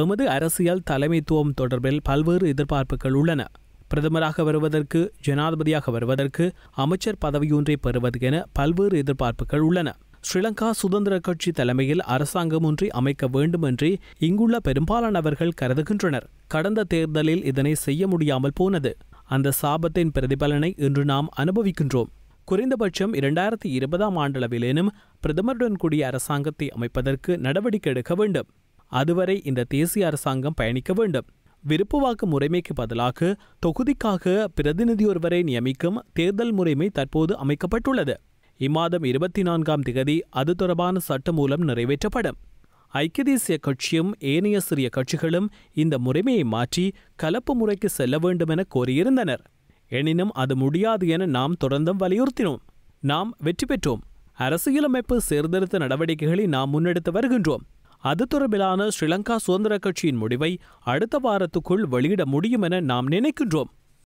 எமது அரசியல் தலைமைத்துவம் தொடர்பில் பல்வேறு எதிர்பார்ப்புகள் உள்ளன பிரதமராக வருவதற்கு ஜனாதிபதியாக வருவதற்கு அமைச்சர் பதவியொன்றை பெறுவது என பல்வேறு எதிர்பார்ப்புகள் உள்ளன ஸ்ரீலங்கா சுதந்திர கட்சி தலைமையில் அரசாங்கம் ஒன்றை அமைக்க வேண்டும் என்று இங்குள்ள பெரும்பாலானவர்கள் கருதுகின்றனர் கடந்த தேர்தலில் இதனை செய்ய முடியாமல் போனது அந்த சாபத்தின் பிரதிபலனை இன்று நாம் அனுபவிக்கின்றோம் குறைந்தபட்சம் இரண்டாயிரத்தி இருபதாம் ஆண்டளவிலேனும் பிரதமருடன் கூடிய அரசாங்கத்தை அமைப்பதற்கு நடவடிக்கை எடுக்க வேண்டும் அதுவரை இந்த தேசிய அரசாங்கம் பயணிக்க வேண்டும் விருப்புவாக்கு முறைமைக்கு பதிலாக தொகுதிக்காக பிரதிநிதி ஒருவரை நியமிக்கும் தேர்தல் முறைமை தற்போது அமைக்கப்பட்டுள்ளது இம்மாதம் இருபத்தி நான்காம் திகதி அது தொடர்பான சட்டம் மூலம் நிறைவேற்றப்படும் ஐக்கிய தேசிய கட்சியும் ஏனைய சிறிய கட்சிகளும் இந்த முறைமையை மாற்றி கலப்பு முறைக்கு செல்ல வேண்டும் என கோரியிருந்தனர் எனினும் அது முடியாது என நாம் தொடர்ந்தும் வலியுறுத்தினோம் நாம் வெற்றி பெற்றோம் அரசியலமைப்பு சீர்திருத்த நடவடிக்கைகளை நாம் முன்னெடுத்து வருகின்றோம் அது தொடர்பிலான ஸ்ரீலங்கா சுதந்திர கட்சியின் முடிவை அடுத்த வாரத்துக்குள் வெளியிட முடியும் என நாம் நினைக்கின்றோம்